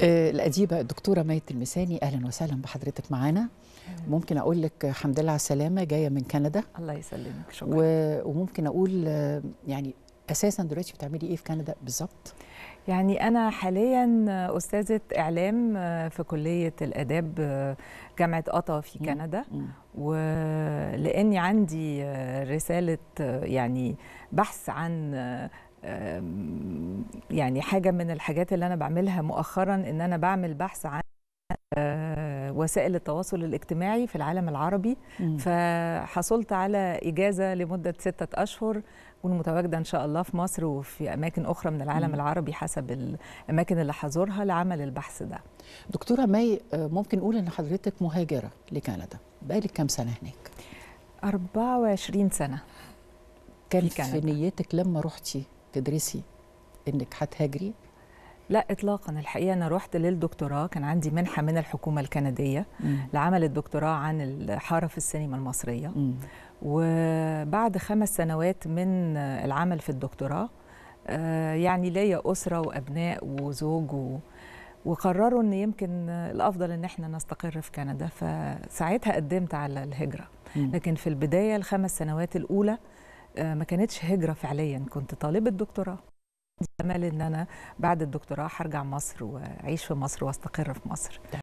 آه، الأديبة الدكتورة ميت المساني أهلا وسهلا بحضرتك معانا ممكن أقول لك حمد لله على السلامة جاية من كندا الله يسلمك شكرا و... وممكن أقول آه، يعني أساسا دلوقتي بتعملي إيه في كندا بالظبط؟ يعني أنا حاليا أستاذة إعلام آه، في كلية الآداب جامعة قطا في كندا ولأني عندي رسالة يعني بحث عن يعني حاجه من الحاجات اللي انا بعملها مؤخرا ان انا بعمل بحث عن آه، وسائل التواصل الاجتماعي في العالم العربي مم. فحصلت على إجازة لمدة ستة أشهر أكون متواجدة إن شاء الله في مصر وفي أماكن أخرى من العالم مم. العربي حسب الأماكن اللي هزورها لعمل البحث ده دكتورة ماي آه، ممكن نقول إن حضرتك مهاجرة لكندا بقالك كام سنة هناك؟ 24 سنة في, في نيتك لما رحتي تدرسي انك هتهاجري لا اطلاقا الحقيقه انا رحت للدكتوراه كان عندي منحه من الحكومه الكنديه مم. لعمل الدكتوراه عن الحاره في السينما المصريه مم. وبعد خمس سنوات من العمل في الدكتوراه آه، يعني ليا اسره وابناء وزوج و... وقرروا ان يمكن الافضل ان احنا نستقر في كندا فساعتها قدمت على الهجره مم. لكن في البدايه الخمس سنوات الاولى آه، ما كانتش هجرة فعليا كنت طالبة دكتوراه أمل ان انا بعد الدكتوراه هرجع مصر واعيش في مصر واستقر في مصر